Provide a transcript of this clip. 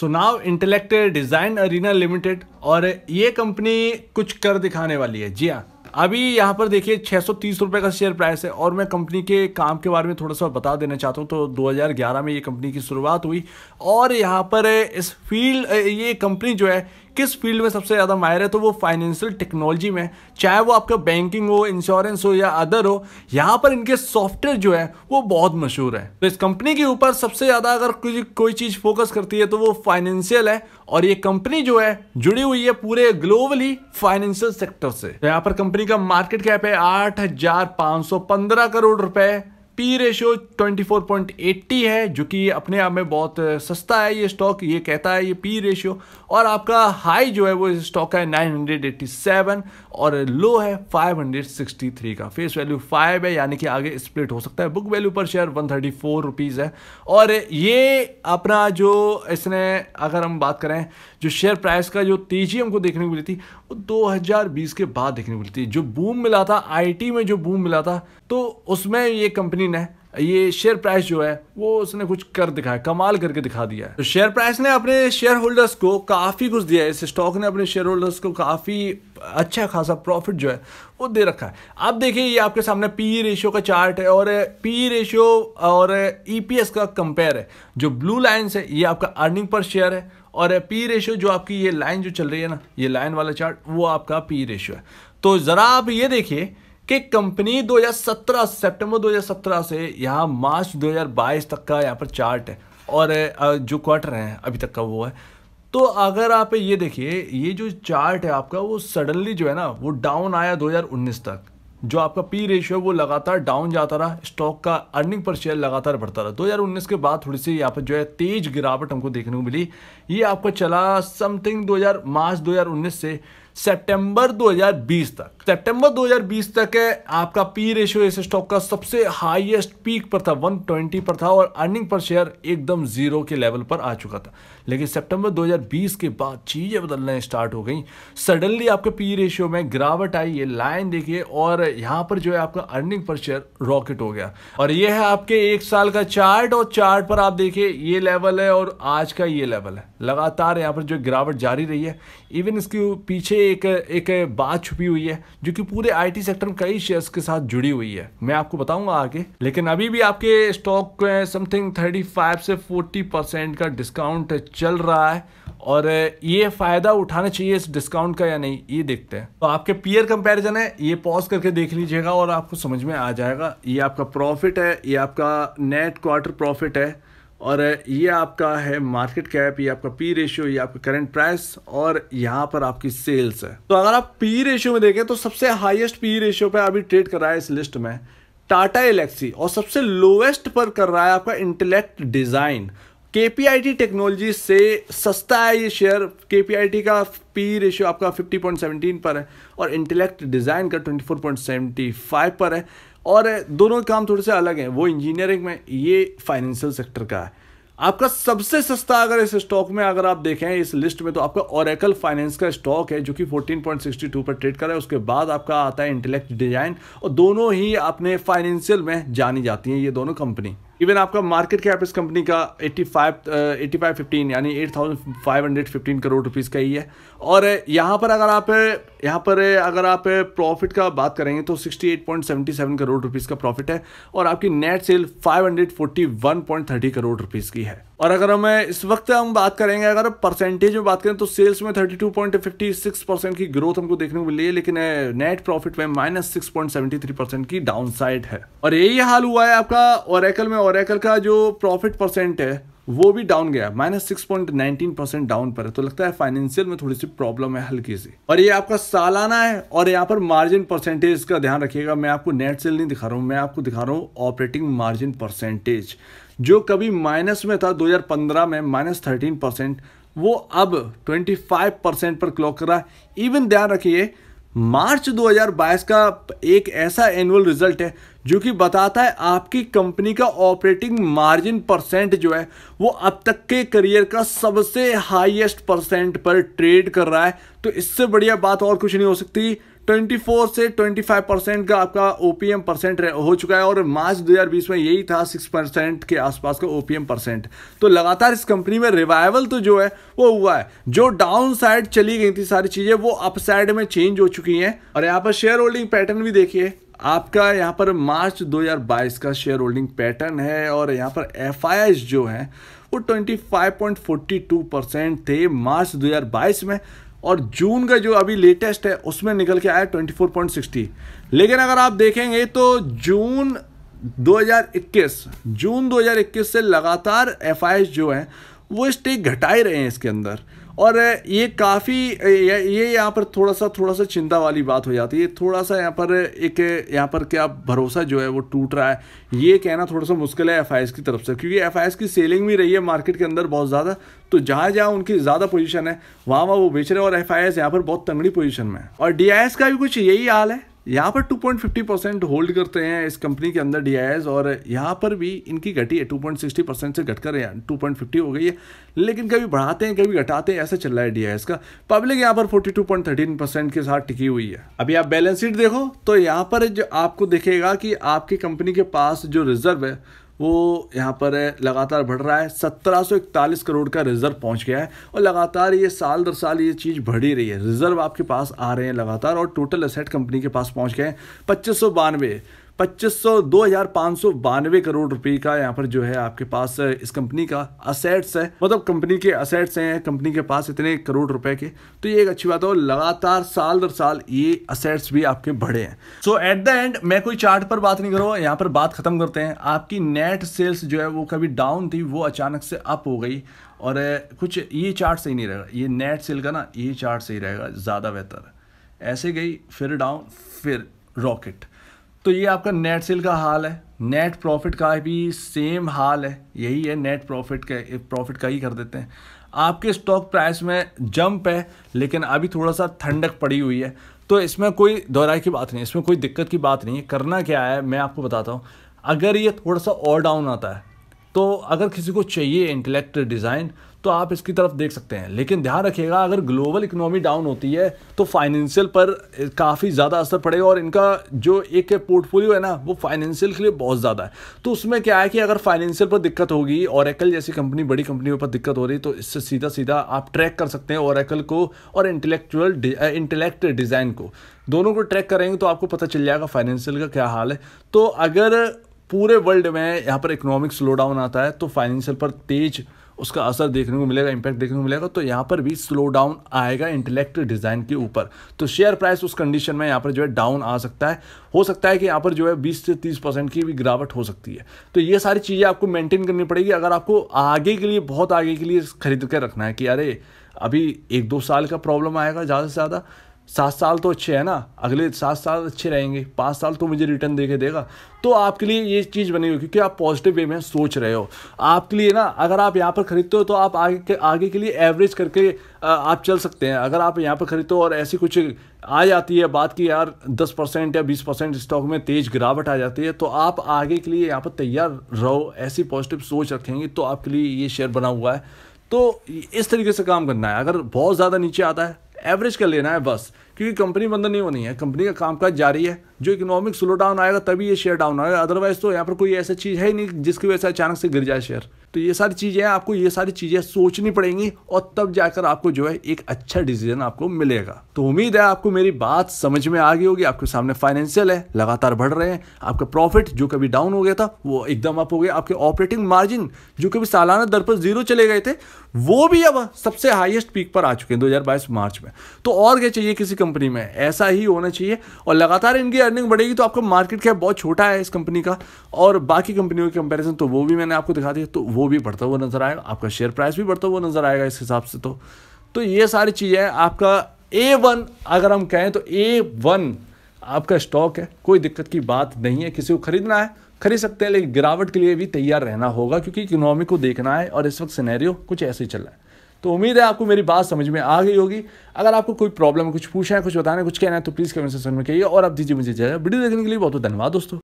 सो now Intellect Design Arena Limited और ये company कुछ कर दिखाने वाली है जी हाँ अभी यहाँ पर देखिए छः सौ का शेयर प्राइस है और मैं कंपनी के काम के बारे में थोड़ा सा बता देना चाहता हूँ तो 2011 में ये कंपनी की शुरुआत हुई और यहाँ पर इस फील्ड ये कंपनी जो है किस फील्ड में सबसे ज़्यादा माहिर है तो वो फाइनेंशियल टेक्नोलॉजी में चाहे वो आपका बैंकिंग हो इंश्योरेंस हो या अदर हो यहाँ पर इनके सॉफ्टवेयर जो है वो बहुत मशहूर है तो इस कंपनी के ऊपर सबसे ज़्यादा अगर कोई कोई चीज़ फोकस करती है तो वो फाइनेंशियल है और ये कंपनी जो है जुड़ी हुई है पूरे ग्लोबली फाइनेंशियल सेक्टर से तो यहाँ पर कंपनी का मार्केट कैप है आठ हजार सौ पंद्रह करोड़ रुपए पी रेशो 24.80 है जो कि अपने आप में बहुत सस्ता है ये स्टॉक ये कहता है ये पी रेशियो और आपका हाई जो है वो इस स्टॉक का है 987 और लो है 563 का फेस वैल्यू 5 है यानी कि आगे स्प्लिट हो सकता है बुक वैल्यू पर शेयर वन थर्टी रुपीज़ है और ये अपना जो इसने अगर हम बात करें जो शेयर प्राइस का जो तेजी हमको देखने को मिली थी वो 2020 के बाद देखने को मिलती है जो बूम मिला था आईटी में जो बूम मिला था तो उसमें ये कंपनी ने ये शेयर प्राइस जो है वो उसने कुछ कर दिखाया कमाल करके दिखा दिया है तो शेयर प्राइस ने अपने शेयर होल्डर्स को काफ़ी कुछ दिया है इस स्टॉक ने अपने शेयर होल्डर्स को काफ़ी अच्छा खासा प्रॉफिट जो है वो दे रखा है अब देखिए ये आपके सामने पी रेशियो e का चार्ट है और पी रेशियो e और ईपीएस e का कंपेयर है जो ब्लू लाइन्स है ये आपका अर्निंग पर शेयर है और पी रेशियो जो आपकी ये लाइन जो चल रही है ना ये लाइन वाला चार्ट वो आपका पी रेशियो है तो ज़रा आप ये देखिए कि कंपनी 2017 सितंबर 2017 से यहाँ मार्च 2022 तक का यहाँ पर चार्ट है और जो क्वार्टर है अभी तक का वो है तो अगर आप ये देखिए ये जो चार्ट है आपका वो सडनली जो है ना वो डाउन आया 2019 तक जो आपका पी रेशियो है वो लगातार डाउन जाता रहा स्टॉक का अर्निंग पर शेयर लगातार बढ़ता रहा 2019 के बाद थोड़ी सी यहाँ पर जो है तेज गिरावट हमको देखने को मिली ये आपको चला समथिंग 2000 मार्च 2019 से सितंबर 2020 तक सितंबर 2020 तक है आपका पी रेशियो इस स्टॉक का सबसे हाईएस्ट पीक पर था 120 पर था और अर्निंग पर शेयर एकदम जीरो के लेवल पर आ चुका था लेकिन सितंबर 2020 के बाद चीज़ें बदलना स्टार्ट हो गई सडनली आपके पी रेशियो में गिरावट आई ये लाइन देखिए और यहाँ पर जो है आपका अर्निंग पर शेयर रॉकेट हो गया और ये है आपके एक साल का चार्ट और चार्ट पर आप देखिए ये लेवल है और आज का ये लेवल है लगातार यहाँ पर जो गिरावट जारी रही है इवन इसके पीछे एक एक बात छुपी हुई है जो कि पूरे आईटी सेक्टर में कई शेयर्स के साथ जुड़ी हुई है मैं आपको बताऊंगा आगे लेकिन अभी भी आपके स्टॉक समथिंग थर्टी फाइव से फोर्टी परसेंट का डिस्काउंट चल रहा है और ये फ़ायदा उठाना चाहिए इस डिस्काउंट का या नहीं ये देखते हैं तो आपके पीयर कंपैरिजन है ये पॉज करके देख लीजिएगा और आपको समझ में आ जाएगा ये आपका प्रॉफिट है ये आपका नेट क्वार्टर प्रॉफिट है और ये आपका है मार्केट कैप ये आपका पी रेशियो ये आपका करंट प्राइस और यहाँ पर आपकी सेल्स है तो अगर आप पी रेशियो में देखें तो सबसे हाईएस्ट पी रेशियो पे अभी ट्रेड कर रहा है इस लिस्ट में टाटा एलेक्सी और सबसे लोएस्ट पर कर रहा है आपका इंटेलेक्ट डिज़ाइन के टेक्नोलॉजी से सस्ता है ये शेयर के का पी रेशियो आपका 50.17 पर है और इंटेलेक्ट डिज़ाइन का 24.75 पर है और दोनों काम थोड़े से अलग हैं वो इंजीनियरिंग में ये फाइनेंशियल सेक्टर का है आपका सबसे सस्ता अगर इस स्टॉक में अगर आप देखें इस लिस्ट में तो आपका ओरेकल फाइनेंस का स्टॉक है जो कि 14.62 पर ट्रेड कर रहा है उसके बाद आपका आता है इंटेलेक्ट डिजाइन और दोनों ही अपने फाइनेंशियल में जानी जाती हैं ये दोनों कंपनी इवन आपका मार्केट कैप इस कंपनी का 85 8515 uh, यानी 8515 करोड़ रुपीस का ही है और यहाँ पर अगर आप यहाँ पर अगर आप प्रॉफिट का बात करेंगे तो 68.77 करोड़ रुपीज़ का प्रॉफिट है और आपकी नेट सेल 541.30 करोड़ रुपीज़ की है और अगर हमें इस वक्त हम बात करेंगे अगर परसेंटेज में बात करें तो सेल्स में 32.56 परसेंट की ग्रोथ हमको देखने को मिली है लेकिन नेट प्रॉफिट में माइनस सिक्स परसेंट की डाउन है और यही हाल हुआ है आपका ओरेकल में ओरेकल का जो प्रॉफिट परसेंट है वो भी डाउन गया minus six point nineteen percent down पर है तो लगता है फाइनेंशियल में थोड़ी सी प्रॉब्लम है हल्की सी और ये आपका सालाना है और यहाँ पर मार्जिन परसेंटेज का ध्यान रखिएगा मैं आपको नेट सेल नहीं दिखा रहा हूँ मैं आपको दिखा रहा हूँ ऑपरेटिंग मार्जिन परसेंटेज जो कभी माइनस में था दो में माइनस थर्टीन परसेंट वो अब ट्वेंटी फाइव परसेंट पर क्लॉक कर रहा है इवन ध्यान रखिए मार्च 2022 का एक ऐसा एनुअल रिजल्ट है जो कि बताता है आपकी कंपनी का ऑपरेटिंग मार्जिन परसेंट जो है वो अब तक के करियर का सबसे हाईएस्ट परसेंट पर ट्रेड कर रहा है तो इससे बढ़िया बात और कुछ नहीं हो सकती 24 से 25 परसेंट का आपका ओपीएम परसेंट हो चुका है और मार्च 2020 में यही था 6 परसेंट के आसपास का ओपीएम परसेंट तो लगातार इस कंपनी में रिवाइवल तो जो है वो हुआ है जो डाउन साइड चली गई थी सारी चीज़ें वो अप साइड में चेंज हो चुकी हैं और यहाँ पर शेयर होल्डिंग पैटर्न भी देखिए आपका यहाँ पर मार्च 2022 का शेयर होल्डिंग पैटर्न है और यहाँ पर एफ जो है वो 25.42 परसेंट थे मार्च 2022 में और जून का जो अभी लेटेस्ट है उसमें निकल के आया 24.60 लेकिन अगर आप देखेंगे तो जून 2021 जून 2021 से लगातार एफ जो हैं वो स्टेक घटा ही रहे हैं इसके अंदर और ये काफ़ी ये यहाँ पर थोड़ा सा थोड़ा सा चिंता वाली बात हो जाती है थोड़ा सा यहाँ पर एक यहाँ पर क्या भरोसा जो है वो टूट रहा है ये कहना थोड़ा सा मुश्किल है एफ की तरफ से क्योंकि एफ की सेलिंग भी रही है मार्केट के अंदर बहुत ज़्यादा तो जहाँ जहाँ उनकी ज़्यादा पोजिशन है वहाँ वहाँ वो बेच रहे हैं और एफ आई यहाँ पर बहुत तंगड़ी पोजीशन में है और डी का भी कुछ यही हाल है यहाँ पर 2.50 परसेंट होल्ड करते हैं इस कंपनी के अंदर डी और यहाँ पर भी इनकी घटी है 2.60 परसेंट से घटकर टू पॉइंट फिफ्टी हो गई है लेकिन कभी बढ़ाते हैं कभी घटाते हैं ऐसा चल रहा है डी का पब्लिक यहाँ पर 42.13 परसेंट के साथ टिकी हुई है अभी आप बैलेंस शीट देखो तो यहाँ पर जो आपको देखेगा कि आपकी कंपनी के पास जो रिजर्व है वो यहाँ पर लगातार बढ़ रहा है सत्रह करोड़ का रिजर्व पहुँच गया है और लगातार ये साल दर साल ये चीज़ बढ़ ही रही है रिजर्व आपके पास आ रहे हैं लगातार और टोटल असेट कंपनी के पास पहुँच गए हैं पच्चीस पच्चीस सौ दो हजार पाँच सौ बानवे करोड़ रुपए का यहाँ पर जो है आपके पास इस कंपनी का असेट्स है मतलब कंपनी के असेट्स हैं कंपनी के पास इतने करोड़ रुपए के तो ये एक अच्छी बात है लगातार साल दर साल ये असेट्स भी आपके बढ़े हैं सो एट द एंड मैं कोई चार्ट पर बात नहीं करूँगा यहाँ पर बात खत्म करते हैं आपकी नेट सेल्स जो है वो कभी डाउन थी वो अचानक से अप हो गई और कुछ ये चार्ट सही नहीं रहेगा ये नेट सेल का ना ये चार्ट सही रहेगा ज़्यादा बेहतर ऐसे गई फिर डाउन फिर रॉकेट तो ये आपका नेट सेल का हाल है नेट प्रॉफिट का भी सेम हाल है यही है नेट प्रॉफिट का प्रॉफिट का ही कर देते हैं आपके स्टॉक प्राइस में जंप है लेकिन अभी थोड़ा सा ठंडक पड़ी हुई है तो इसमें कोई दोहराई की बात नहीं इसमें कोई दिक्कत की बात नहीं है करना क्या है मैं आपको बताता हूँ अगर ये थोड़ा सा और डाउन आता है तो अगर किसी को चाहिए इंटेलेक्ट डिज़ाइन तो आप इसकी तरफ देख सकते हैं लेकिन ध्यान रखिएगा अगर ग्लोबल इकोनॉमी डाउन होती है तो फाइनेंशियल पर काफ़ी ज़्यादा असर पड़ेगा और इनका जो एक पोर्टफोलियो है ना वो फाइनेंशियल के लिए बहुत ज़्यादा है तो उसमें क्या है कि अगर फाइनेंशियल पर दिक्कत होगी और एकल जैसी कंपनी बड़ी कंपनियों पर दिक्कत हो रही तो इससे सीधा सीधा आप ट्रैक कर सकते हैं और को और इंटेलेक्चुअल इंटेलेक्ट डिज़ाइन को दोनों को ट्रैक करेंगे तो आपको पता चल जाएगा फाइनेंशियल का क्या हाल है तो अगर पूरे वर्ल्ड में यहाँ पर इकोनॉमिक स्लो डाउन आता है तो फाइनेंशियल पर तेज उसका असर देखने को मिलेगा इंपैक्ट देखने को मिलेगा तो यहाँ पर भी स्लो डाउन आएगा इंटेलेक्ट डिज़ाइन के ऊपर तो शेयर प्राइस उस कंडीशन में यहाँ पर जो है डाउन आ सकता है हो सकता है कि यहाँ पर जो है 20 से 30 परसेंट की भी गिरावट हो सकती है तो ये सारी चीज़ें आपको मेंटेन करनी पड़ेगी अगर आपको आगे के लिए बहुत आगे के लिए खरीद कर रखना है कि अरे अभी एक दो साल का प्रॉब्लम आएगा ज़्यादा से ज़्यादा सात साल तो अच्छे हैं ना अगले सात साल अच्छे रहेंगे पाँच साल तो मुझे रिटर्न दे के देगा तो आपके लिए ये चीज़ बनी हुई क्योंकि आप पॉजिटिव वे में सोच रहे हो आपके लिए ना अगर आप यहाँ पर खरीदते हो तो आप आगे के आगे के लिए एवरेज करके आप चल सकते हैं अगर आप यहाँ पर खरीदते हो और ऐसी कुछ आ जाती है बात की यार दस परसेंट या बीस परसेंट स्टॉक में तेज गिरावट आ जाती है तो आप आगे के लिए यहाँ पर तैयार रहो ऐसी पॉजिटिव सोच रखेंगे तो आपके लिए ये शेयर बना हुआ है तो इस तरीके से काम करना है अगर बहुत ज़्यादा नीचे आता है एवरेज कर लेना है बस क्योंकि कंपनी बंद नहीं होनी है कंपनी का कामकाज जारी है जो इकोनॉमिक स्लो डाउन आएगा तभी ये शेयर डाउन आएगा अदरवाइज तो यहाँ पर कोई ऐसा चीज़ है ही नहीं जिसकी वजह से अचानक से गिर जाए शेयर तो ये सारी चीज़ें आपको ये सारी चीज़ें सोचनी पड़ेंगी और तब जाकर आपको जो है एक अच्छा डिसीजन आपको मिलेगा तो उम्मीद है आपको मेरी बात समझ में आ गई होगी आपके सामने फाइनेंशियल है लगातार बढ़ रहे हैं आपका प्रॉफिट जो कभी डाउन हो गया था वो एकदम अप हो गया आपके ऑपरेटिंग मार्जिन जो कभी सालाना दर पर जीरो चले गए थे वो भी अब सबसे हाइएस्ट पीक पर आ चुके हैं दो मार्च में तो और क्या चाहिए किसी कंपनी में ऐसा ही होना चाहिए और लगातार इनकी अर्निंग बढ़ेगी तो आपका मार्केट कैप बहुत छोटा है इस कंपनी का और बाकी कंपनियों के कंपेरिजन तो वो भी मैंने आपको दिखा दिया तो वो भी बढ़ता हुआ नज़र आएगा आपका शेयर प्राइस भी बढ़ता हुआ नज़र आएगा इस हिसाब से तो तो ये सारी चीज़ें आपका ए वन अगर हम कहें तो ए वन आपका स्टॉक है कोई दिक्कत की बात नहीं है किसी को खरीदना है खरीद सकते हैं लेकिन गिरावट के लिए भी तैयार रहना होगा क्योंकि इकोनॉमी को देखना है और इस वक्त सिनेरियो कुछ ऐसे ही चल रहा है तो उम्मीद है आपको मेरी बात समझ में आ गई होगी अगर आपको कोई प्रॉब्लम कुछ पूछना है कुछ बताना है कुछ कहना है तो प्लीज़ कमेंट सेक्शन में कहिए और आप दीजिए मुझे जगह वीडियो देखने के लिए बहुत बहुत धन्यवाद दोस्तों